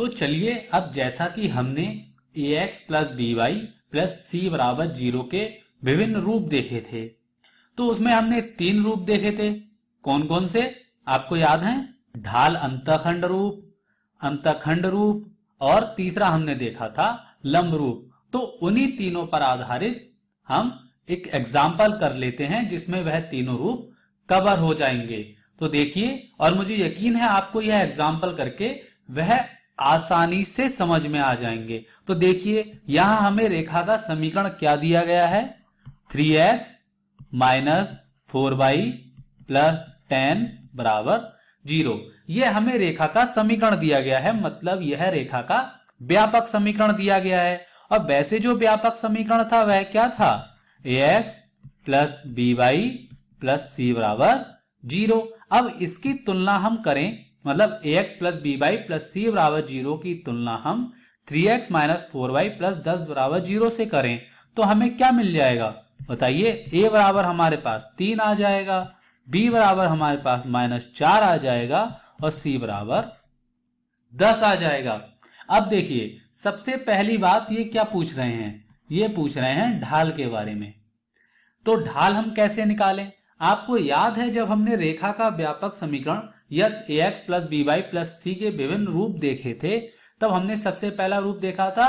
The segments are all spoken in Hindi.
तो चलिए अब जैसा कि हमने a x plus b y plus c बराबर जीरो के विभिन्न रूप देखे थे तो उसमें हमने तीन रूप देखे थे कौन कौन से आपको याद है ढाल अंतखंड रूप अंतखंड रूप और तीसरा हमने देखा था लंब रूप तो उन्हीं तीनों पर आधारित हम एक एग्जाम्पल कर लेते हैं जिसमें वह तीनों रूप कवर हो जाएंगे तो देखिए और मुझे यकीन है आपको यह एग्जाम्पल करके वह आसानी से समझ में आ जाएंगे तो देखिए यहां हमें रेखा का समीकरण क्या दिया गया है three x minus four y plus ten बराबर जीरो यह हमें रेखा का समीकरण दिया गया है मतलब यह रेखा का व्यापक समीकरण दिया गया है और वैसे जो व्यापक समीकरण था वह क्या था a x plus b y plus c बराबर जीरो अब इसकी तुलना हम करें मतलब a x plus b y plus c बराबर जीरो की तुलना हम three x minus four y plus दस बराबर जीरो से करें तो हमें क्या मिल जाएगा बताइए ए बराबर हमारे पास तीन आ जाएगा बी बराबर हमारे पास माइनस चार आ जाएगा और सी बराबर दस आ जाएगा अब देखिए सबसे पहली बात ये क्या पूछ रहे हैं ये पूछ रहे हैं ढाल के बारे में तो ढाल हम कैसे निकालें आपको याद है जब हमने रेखा का व्यापक समीकरण या a x plus b y plus c के विभिन्न रूप देखे थे तब हमने सबसे पहला रूप देखा था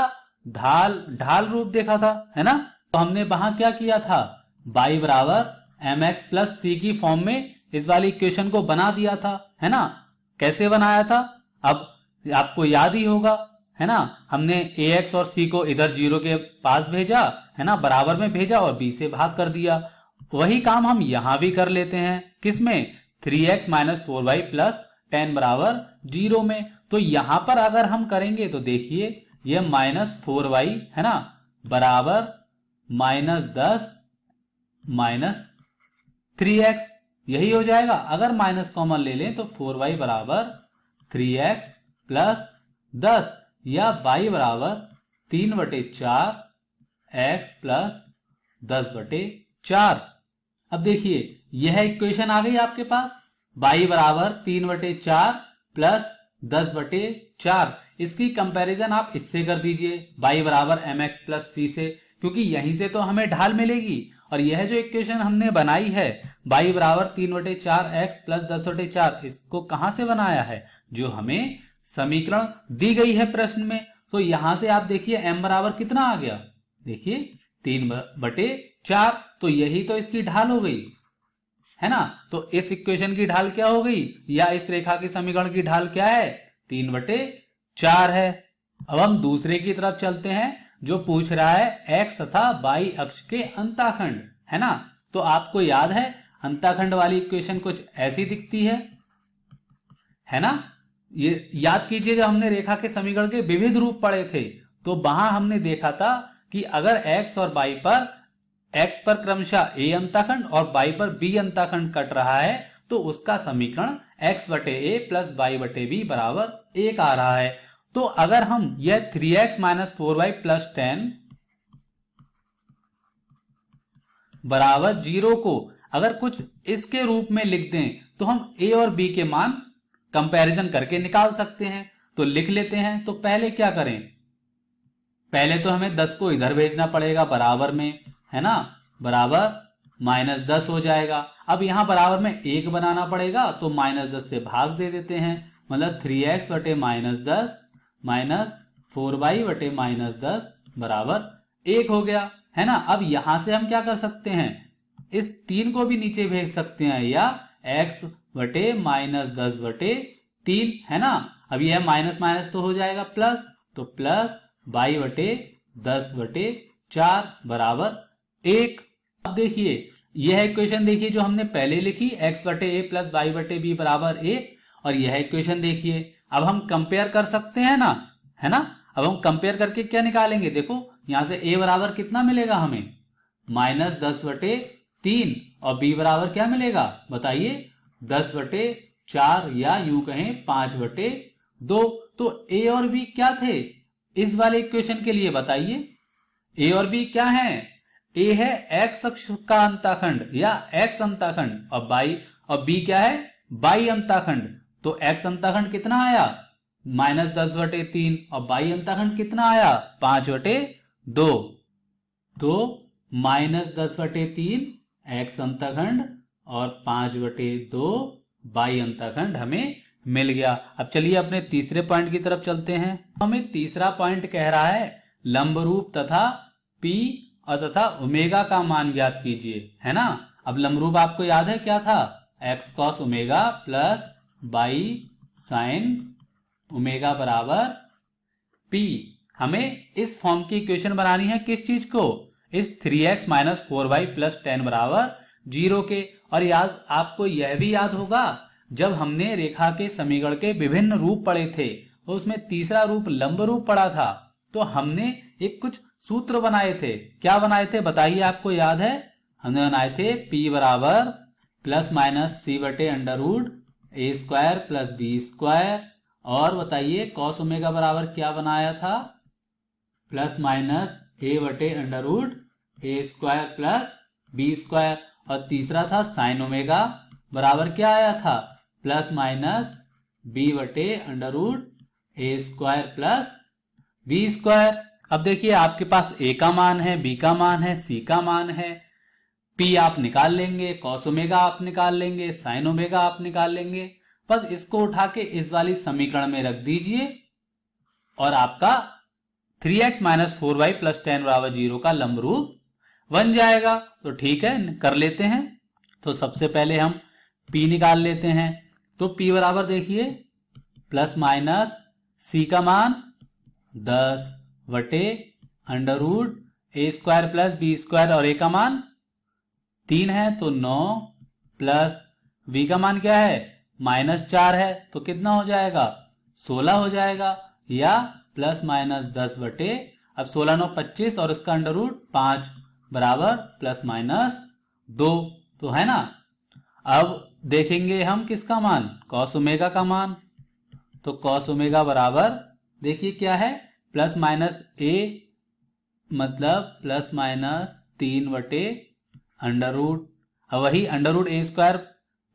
ढाल ढाल रूप देखा था है ना तो हमने वहां क्या किया था बाई बराबर एम एक्स प्लस सी की फॉर्म में इस वाली इक्वेशन को बना दिया था है ना कैसे बनाया था अब आपको याद ही होगा है ना हमने ए एक्स और सी को इधर जीरो के पास भेजा है ना बराबर में भेजा और बी से भाग कर दिया वही काम हम यहां भी कर लेते हैं किसमें three x minus four y plus ten बराबर जीरो में तो यहां पर अगर हम करेंगे तो देखिए ये माइनस फोर वाई है ना बराबर माइनस दस माइनस थ्री एक्स यही हो जाएगा अगर माइनस कॉमन ले लें तो फोर वाई बराबर थ्री एक्स प्लस दस या वाई बराबर तीन बटे चार एक्स प्लस दस बटे चार अब देखिए यह इक्वेशन आ गई आपके पास बाई बराबर तीन बटे चार प्लस दस बटे चार इसकी कंपैरिजन आप इससे कर दीजिए बाई बराबर एम एक्स प्लस सी से क्योंकि यहीं से तो हमें ढाल मिलेगी और यह जो इक्वेशन हमने बनाई है बाई बराबर तीन बटे चार एक्स प्लस दस बटे चार इसको कहां से बनाया है जो हमें समीकरण दी गई है प्रश्न में तो यहां से आप देखिए एम बराबर कितना आ गया देखिए तीन बटे चार तो यही तो इसकी ढाल हो गई है ना तो इस इक्वेशन की ढाल क्या हो गई या इस रेखा के समीकरण की ढाल क्या है तीन बटे चार है अब हम दूसरे की तरफ चलते हैं जो पूछ रहा है एक्स तथा बाई अक्ष के अंताखंड है ना तो आपको याद है अंताखंड वाली इक्वेशन कुछ ऐसी दिखती है है ना ये याद कीजिए जब हमने रेखा के समीकरण के विविध रूप पढ़े थे तो वहां हमने देखा था कि अगर x और y पर एक्स पर क्रमशः ए अंताखंड और बाई पर बी अंताखंड कट रहा है तो उसका समीकरण एक्स बटे ए प्लस बाई बटे बी बराबर एक आ रहा है तो अगर हम यह three x minus four y plus ten बराबर जीरो को अगर कुछ इसके रूप में लिख दें तो हम ए और बी के मान कंपैरिजन करके निकाल सकते हैं तो लिख लेते हैं तो पहले क्या करें पहले तो हमें दस को इधर भेजना पड़ेगा बराबर में है ना बराबर माइनस दस हो जाएगा अब यहां बराबर में एक बनाना पड़ेगा तो माइनस दस से भाग दे देते हैं मतलब थ्री एक्स बटे माइनस दस माइनस फोर बाई बटे माइनस दस बराबर एक हो गया है ना अब यहां से हम क्या कर सकते हैं इस तीन को भी नीचे भेज सकते हैं या एक्स बटे माइनस दस बटे तीन है ना अब यह माइनस माइनस तो हो जाएगा प्लस तो प्लस बाई बटे दस बटे चार बराबर एक अब देखिए यह इक्वेशन देखिए जो हमने पहले लिखी एक्स बटे ए प्लस वाई बटे बी बराबर ए और यह इक्वेशन देखिए अब हम कंपेयर कर सकते हैं ना है ना अब हम कंपेयर करके क्या निकालेंगे देखो यहां से ए बराबर कितना मिलेगा हमें माइनस दस बटे तीन और बी बराबर क्या मिलेगा बताइए दस बटे चार या यू कहें पांच बटे दो तो ए और बी क्या थे इस वाले इक्वेशन के लिए बताइए ए और बी क्या है ए है एक्स अक्ष का अंताखंड या एक्स अंताखंड और बाई और बी क्या है बाई अंताखंड तो एक्स अंताखंड कितना आया माइनस दस बटे तीन और बाई अंताखंड कितना आया पांच बटे दो तो माइनस दस बटे तीन एक्स अंताखंड और पांच बटे दो बाई अंताखंड हमें मिल गया अब चलिए अपने तीसरे पॉइंट की तरफ चलते हैं हमें तीसरा पॉइंट कह रहा है लंब रूप तथा पी और तथा ओमेगा का मान ज्ञात कीजिए है ना अब लमरूप आपको याद है क्या था x cos omega plus y sine omega बराबर पी हमें इस फॉर्म की इक्वेशन बनानी है किस चीज को इस three x minus four y plus ten बराबर जीरो के और याद आपको यह भी याद होगा जब हमने रेखा के समीकरण के विभिन्न रूप पढ़े थे उसमें तीसरा रूप लंब रूप पड़ा था तो हमने एक कुछ सूत्र बनाए थे क्या बनाए थे बताइए आपको याद है हमने बनाए थे p बराबर प्लस माइनस सी बटे under root a square plus b square और बताइए कॉस ओमेगा बराबर क्या बनाया था प्लस माइनस ए बटे under root a square plus b square और तीसरा था साइन ओमेगा बराबर क्या आया था प्लस माइनस बी बटे under root a square plus b square अब देखिए आपके पास ए का मान है बी का मान है सी का मान है पी आप निकाल लेंगे कॉस आप निकाल लेंगे साइनोमेगा आप निकाल लेंगे बस इसको उठा के इस वाली समीकरण में रख दीजिए और आपका three x minus four y plus ten बराबर जीरो का लंब रूप बन जाएगा तो ठीक है कर लेते हैं तो सबसे पहले हम पी निकाल लेते हैं तो पी बराबर देखिए प्लस माइनस सी का मान दस वटे under root a square plus b square और ए का मान तीन है तो नौ प्लस बी का मान क्या है माइनस चार है तो कितना हो जाएगा सोलह हो जाएगा या प्लस माइनस दस बटे अब सोलह नौ पच्चीस और उसका अंडर रूट पांच बराबर प्लस माइनस दो तो है ना अब देखेंगे हम किसका मान कॉस उमेगा का मान तो कॉस उमेगा बराबर देखिए क्या है प्लस माइनस ए मतलब प्लस माइनस तीन वटे अंडर रूट वही under root a square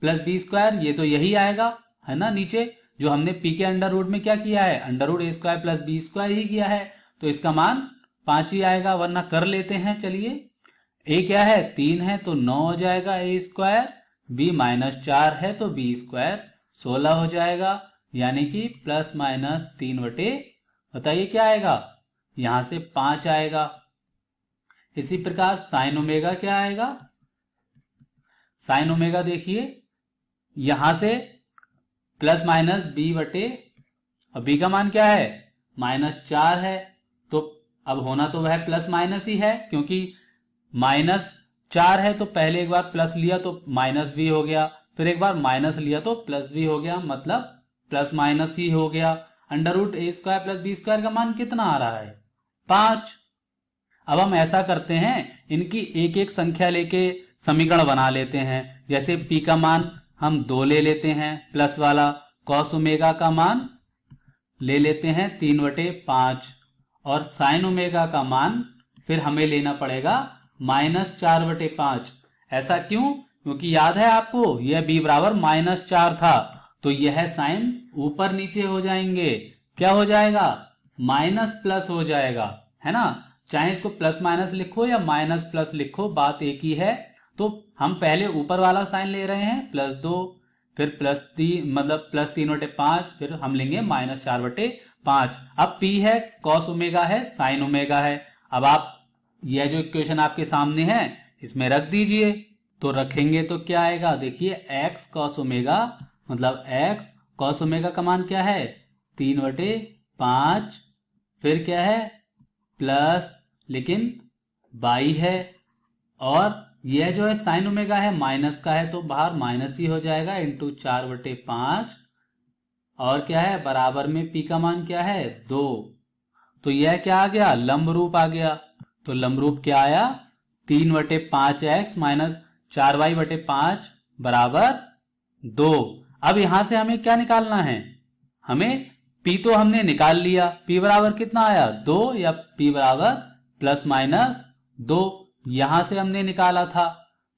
plus b square ये तो यही आएगा है ना नीचे जो हमने पी के अंडर रूट में क्या किया है under root a square plus b square ही किया है तो इसका मान पांच ही आएगा वरना कर लेते हैं चलिए ए क्या है तीन है तो नौ हो जाएगा ए स्क्वायर बी माइनस चार है तो बी स्क्वायर सोलह हो जाएगा यानी कि प्लस माइनस तीन वटे बताइए क्या आएगा यहां से पांच आएगा इसी प्रकार साइन ओमेगा क्या आएगा साइन ओमेगा देखिए यहां से प्लस माइनस बी बटे और बी का मान क्या है माइनस चार है तो अब होना तो वह प्लस माइनस ही है क्योंकि माइनस चार है तो पहले एक बार प्लस लिया तो माइनस भी हो गया फिर एक बार माइनस लिया तो प्लस भी हो गया मतलब प्लस माइनस ही हो गया under root a square plus b square का मान कितना आ रहा है पांच अब हम ऐसा करते हैं इनकी एक एक संख्या लेके समीकरण बना लेते हैं जैसे पी का मान हम दो ले लेते हैं प्लस वाला कॉस ओमेगा का मान ले लेते हैं तीन बटे पांच और साइन ओमेगा का मान फिर हमें लेना पड़ेगा माइनस चार बटे पांच ऐसा क्यों क्योंकि याद है आपको यह बी बराबर माइनस चार था तो यह साइन ऊपर नीचे हो जाएंगे क्या हो जाएगा माइनस प्लस हो जाएगा है ना चाहे इसको प्लस माइनस लिखो या माइनस प्लस लिखो बात एक ही है तो हम पहले ऊपर वाला साइन ले रहे हैं प्लस दो फिर प्लस तीन मतलब प्लस तीन बटे पांच फिर हम लेंगे माइनस चार बटे पांच अब पी है कॉस ओमेगा है साइन ओमेगा है अब आप यह जो इक्वेशन आपके सामने है इसमें रख दीजिए तो रखेंगे तो क्या आएगा देखिए एक्स कॉस ओमेगा मतलब एक्स कॉस ओमेगा का मान क्या है तीन बटे पांच फिर क्या है प्लस लेकिन बाई है और यह जो है साइन ओमेगा है माइनस का है तो बाहर माइनस ही हो जाएगा इंटू चार बटे पांच और क्या है बराबर में पी का मान क्या है दो तो यह क्या आ गया लंब रूप आ गया तो लंब रूप क्या आया तीन बटे पांच एक्स माइनस चार वाई बटे पांच बराबर दो अब यहां से हमें क्या निकालना है हमें पी तो हमने निकाल लिया पी बराबर कितना आया दो या पी बराबर प्लस माइनस दो यहां से हमने निकाला था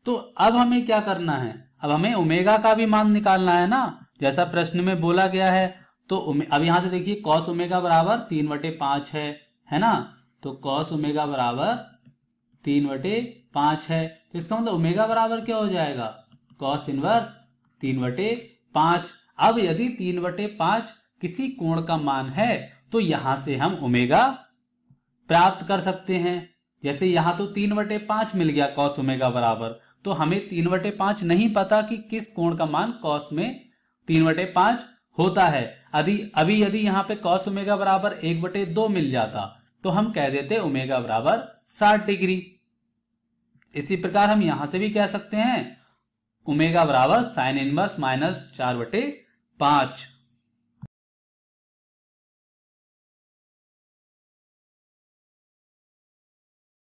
तो अब हमें क्या करना है अब हमें ओमेगा का भी मान निकालना है ना जैसा प्रश्न में बोला गया है तो अब यहां से देखिए कॉस ओमेगा बराबर तीन बटे पांच है है ना तो कॉस ओमेगा बराबर तीन बटे पांच है तो इसका मतलब ओमेगा बराबर क्या हो जाएगा कॉस इनवर्स तीन बटे पांच अब यदि तीन बटे पांच किसी कोण का मान है तो यहां से हम ओमेगा प्राप्त कर सकते हैं जैसे यहां तो तीन बटे पांच मिल गया कॉस ओमेगा बराबर तो हमें तीन बटे पांच नहीं पता कि किस कोण का मान कॉस में तीन बटे पांच होता है अभी अभी यदि यहां पे कॉस ओमेगा बराबर एक बटे दो मिल जाता तो हम कह देते ओमेगा बराबर साठ डिग्री इसी प्रकार हम यहां से भी कह सकते हैं उमेगा बराबर साइन इनवर्स माइनस चार बटे पांच